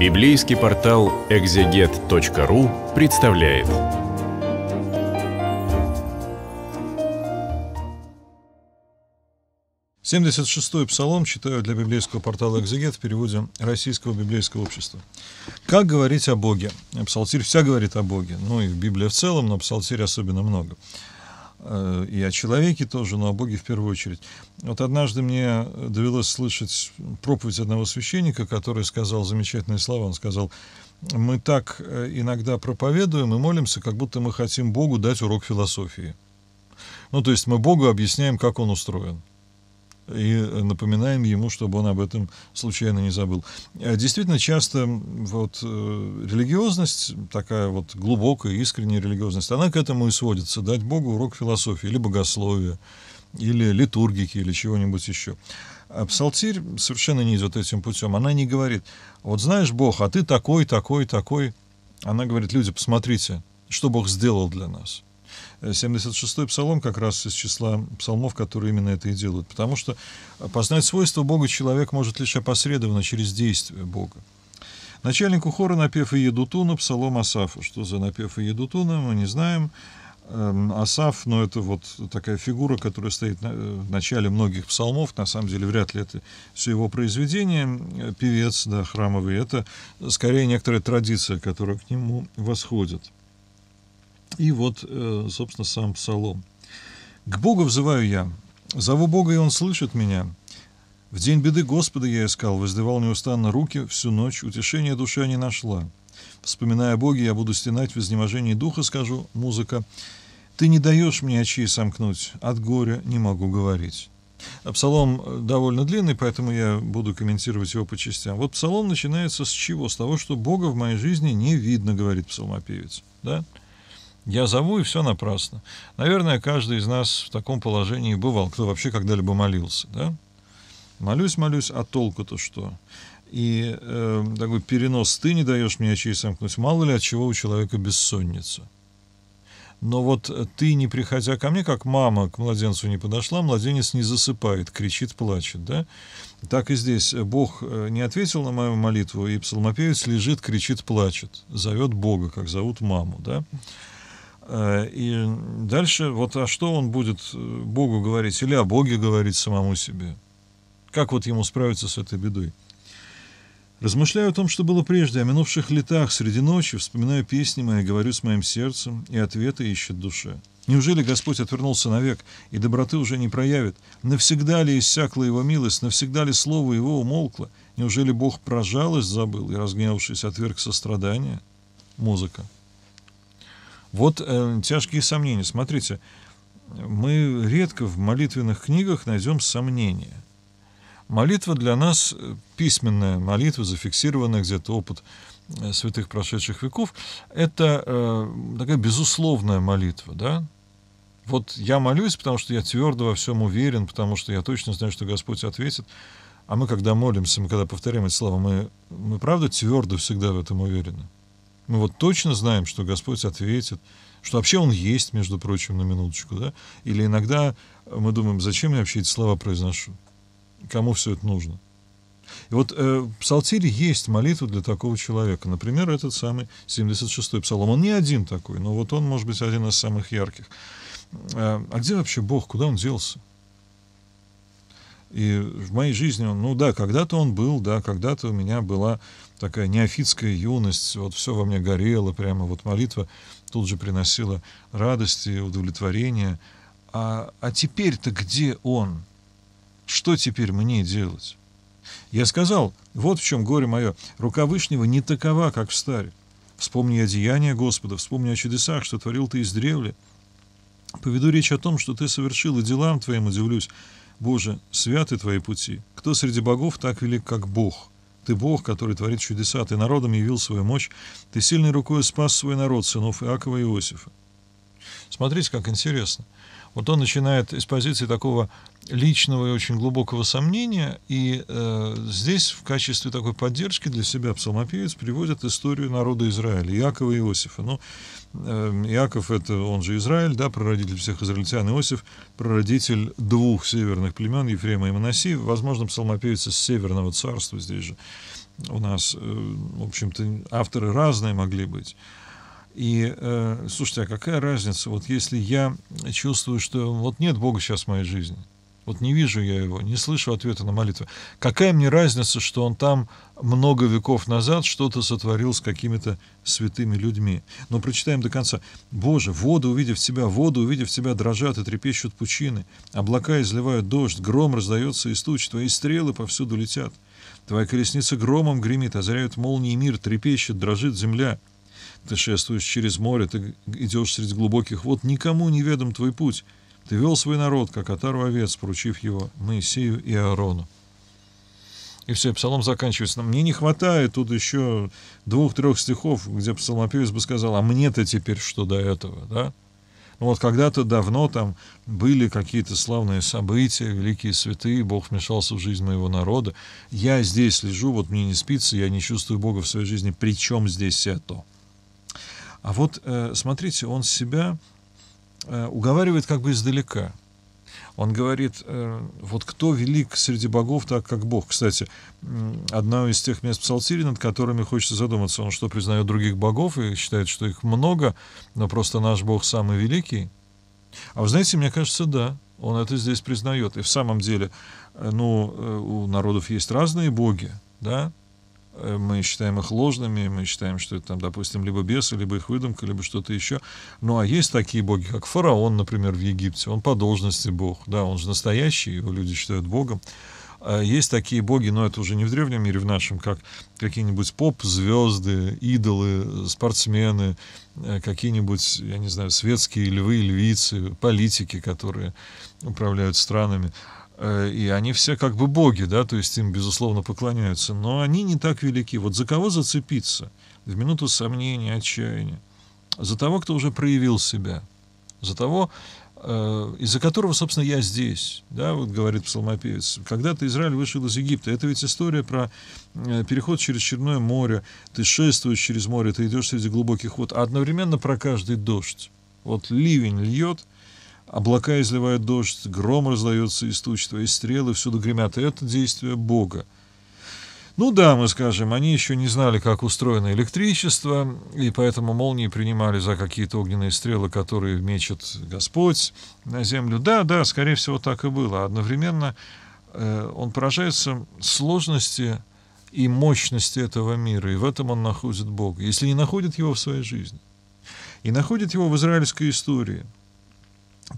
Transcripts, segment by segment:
Библейский портал экзегет.ру представляет. Семьдесят шестой псалом читаю для библейского портала «Экзегет» в переводе Российского библейского общества. «Как говорить о Боге?» Псалтирь вся говорит о Боге, ну и Библия в целом, но псалтирь особенно много. Э, и о человеке тоже, но о Боге в первую очередь. Вот однажды мне довелось слышать проповедь одного священника, который сказал замечательные слова. Он сказал, мы так э, иногда проповедуем и молимся, как будто мы хотим Богу дать урок философии. Ну, то есть мы Богу объясняем, как он устроен и напоминаем ему, чтобы он об этом случайно не забыл. А действительно, часто вот э, религиозность, такая вот глубокая, искренняя религиозность, она к этому и сводится, дать Богу урок философии или богословия, или литургики, или чего-нибудь еще. А псалтирь совершенно не идет этим путем. Она не говорит, вот знаешь, Бог, а ты такой, такой, такой. Она говорит, люди, посмотрите, что Бог сделал для нас – 76-й э, псалом как раз из числа псалмов, которые именно это и делают. Потому что познать свойства Бога человек может лишь опосредованно через действие Бога. Начальнику хора напев и Едутуна псалом Асафа. Что за напев и Едутуна, мы не знаем. Эм, Асаф, но ну, это вот такая фигура, которая стоит э, в начале многих псалмов, на самом деле вряд ли это все его произведение, э, певец, да, храмовый, это скорее некоторая традиция, которая к нему восходит. И вот, э, собственно, сам псалом. «К Богу взываю я, зову Бога, и Он слышит меня. В день беды Господа я искал, воздевал неустанно руки, всю ночь утешения душа не нашла. Вспоминая о я буду стенать в изнеможении духа, скажу, музыка. Ты не даешь мне очей сомкнуть, от горя не могу говорить». А псалом э, довольно длинный, поэтому я буду комментировать его по частям. Вот псалом начинается с чего? С того, что Бога в моей жизни не видно, говорит псалмопевец. Да? Я зову, и все напрасно. Наверное, каждый из нас в таком положении бывал, кто вообще когда-либо молился. Да? Молюсь, молюсь, а толку-то что? И э, такой перенос «ты не даешь мне очей сомкнуть», мало ли от чего у человека бессонница. Но вот э, ты, не приходя ко мне, как мама к младенцу не подошла, младенец не засыпает, кричит, плачет, да? Так и здесь. Бог э, не ответил на мою молитву, и псалмопевец лежит, кричит, плачет, зовет Бога, как зовут маму, да? Э, и дальше, вот а что он будет э, Богу говорить, или о Боге говорить самому себе? Как вот ему справиться с этой бедой? Размышляю о том, что было прежде, о минувших летах, среди ночи, вспоминаю песни мои, говорю с моим сердцем, и ответы ищет душа. Неужели Господь отвернулся навек, и доброты уже не проявит? Навсегда ли иссякла его милость, навсегда ли слово его умолкло? Неужели Бог прожалость забыл и, разгневавшись, отверг сострадания? Музыка. Вот э, тяжкие сомнения. Смотрите, мы редко в молитвенных книгах найдем сомнения. Молитва для нас, э, письменная молитва, зафиксированная где-то опыт э, святых прошедших веков, это э, такая безусловная молитва, да? Вот я молюсь, потому что я твердо во всем уверен, потому что я точно знаю, что Господь ответит. А мы, когда молимся, мы когда повторяем эти слова, мы, мы правда твердо всегда в этом уверены. Мы вот точно знаем, что Господь ответит, что вообще Он есть, между прочим, на минуточку, да? Или иногда мы думаем, зачем я вообще эти слова произношу? Кому все это нужно? И вот э, в Псалтире есть молитва для такого человека. Например, этот самый 76-й псалом. Он не один такой, но вот он, может быть, один из самых ярких. Э, а где вообще Бог? Куда он делся? И в моей жизни он, ну да, когда-то он был, да, когда-то у меня была такая неофитская юность, вот все во мне горело, прямо вот молитва тут же приносила радость и удовлетворение. А, а теперь-то где он? Что теперь мне делать? Я сказал, вот в чем горе мое, рука Вышнего не такова, как в старе. Вспомни о деяния Господа, вспомни о чудесах, что творил ты издревле. Поведу речь о том, что ты совершил, и делам твоим удивлюсь. Боже, святы Твои пути. Кто среди богов так велик, как Бог? Ты Бог, который творит чудеса, Ты народом явил свою мощь, Ты сильной рукой спас свой народ, сынов Иакова и Иосифа. Смотрите, как интересно. Вот он начинает из позиции такого личного и очень глубокого сомнения. И э, здесь в качестве такой поддержки для себя псалмопевец приводит историю народа Израиля, Иакова и Иосифа. Ну, э, Иаков — это он же Израиль, да, прародитель всех израильтян. Иосиф — прародитель двух северных племен, Ефрема и Манасии. Возможно, псалмопевец из Северного царства здесь же. У нас, э, в общем-то, авторы разные могли быть. И э, слушайте, а какая разница, вот если я чувствую, что вот нет Бога сейчас в моей жизни — вот не вижу я его, не слышу ответа на молитвы. Какая мне разница, что он там много веков назад что-то сотворил с какими-то святыми людьми? Но прочитаем до конца. «Боже, воды, увидев тебя, воды, увидев тебя, дрожат и трепещут пучины. Облака изливают дождь, гром раздается из туч, твои стрелы повсюду летят. Твоя колесница громом гремит, озаряют молнии мир, трепещет, дрожит земля». Ты шествуешь через море, ты идешь среди глубоких вод, никому не ведом твой путь. Ты вел свой народ, как отару овец, поручив его Моисею и Аарону. И все, псалом заканчивается. Но мне не хватает тут еще двух-трех стихов, где псалмопевец бы сказал, а мне-то теперь что до этого, да? Ну вот когда-то давно там были какие-то славные события, великие святые, Бог вмешался в жизнь моего народа. Я здесь лежу, вот мне не спится, я не чувствую Бога в своей жизни. При чем здесь это? А вот, э, смотрите, он себя Э, уговаривает как бы издалека. Он говорит, э, вот кто велик среди богов, так как Бог. Кстати, одно из тех мест псалтири, над которыми хочется задуматься. Он что, признает других богов и считает, что их много, но просто наш Бог самый великий? А вы знаете, мне кажется, да, он это здесь признает. И в самом деле, э, ну, у народов есть разные боги, да, Э, мы считаем их ложными, мы считаем, что это там, допустим, либо бесы, либо их выдумка, либо что-то еще. Ну а есть такие боги, как фараон, например, в Египте, он по должности бог, да, он же настоящий, его люди считают богом. А есть такие боги, но это уже не в древнем мире, в нашем, как какие-нибудь поп-звезды, идолы, спортсмены, э, какие-нибудь, я не знаю, светские львы, львицы, политики, которые управляют странами. Э, и они все как бы боги, да, то есть им, безусловно, поклоняются, но они не так велики. Вот за кого зацепиться в минуту сомнения, отчаяния? За того, кто уже проявил себя, за того, э, из-за которого, собственно, я здесь, да, вот говорит псалмопевец. Когда-то Израиль вышел из Египта. Это ведь история про э, переход через Черное море. Ты шествуешь через море, ты идешь среди глубоких вод, а одновременно про каждый дождь. Вот ливень льет, Облака изливают дождь, гром раздается из туч, твои стрелы всюду гремят. И это действие Бога. Ну да, мы скажем, они еще не знали, как устроено электричество, и поэтому молнии принимали за какие-то огненные стрелы, которые мечет Господь на землю. Да, да, скорее всего, так и было. Одновременно э, он поражается сложности и мощности этого мира, и в этом он находит Бога, если не находит его в своей жизни. И находит его в израильской истории –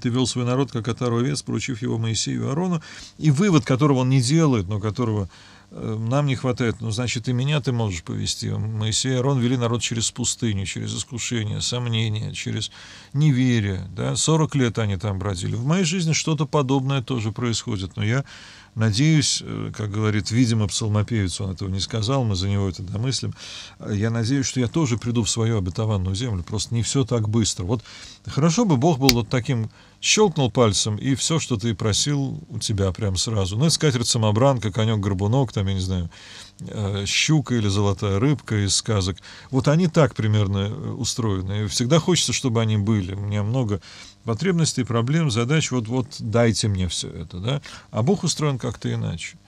ты вел свой народ как отаровец, поручив его Моисею и Арону, и вывод, которого он не делает, но которого э, нам не хватает, ну, значит, и меня ты можешь повести. Моисей и Арон вели народ через пустыню, через искушение, сомнения, через неверие, да, 40 лет они там бродили. В моей жизни что-то подобное тоже происходит, но я надеюсь, э, как говорит, видимо, псалмопевец, он этого не сказал, мы за него это домыслим, я надеюсь, что я тоже приду в свою обетованную землю, просто не все так быстро. Вот хорошо бы Бог был вот таким, щелкнул пальцем, и все, что ты просил, у тебя прям сразу. Ну, это скатерть самобранка, конек-горбунок, там, я не знаю, Э, щука или золотая рыбка из сказок. Вот они так примерно э, устроены. И всегда хочется, чтобы они были. У меня много потребностей, проблем, задач. Вот-вот дайте мне все это. Да? А Бог устроен как-то иначе.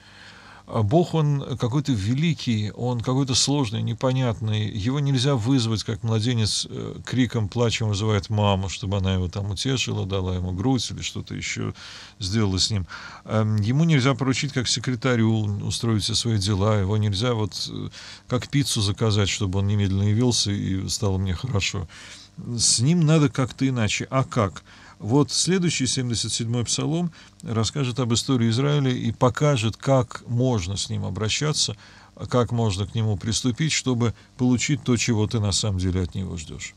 А Бог, он какой-то великий, он какой-то сложный, непонятный. Его нельзя вызвать, как младенец э, криком, плачем вызывает маму, чтобы она его там утешила, дала ему грудь или что-то еще сделала с ним. Эм, ему нельзя поручить как секретарю устроить все свои дела. Его нельзя вот э, как пиццу заказать, чтобы он немедленно явился и стало мне хорошо. С ним надо как-то иначе. А как? — вот следующий 77-й псалом расскажет об истории Израиля и покажет, как можно с ним обращаться, как можно к нему приступить, чтобы получить то, чего ты на самом деле от него ждешь.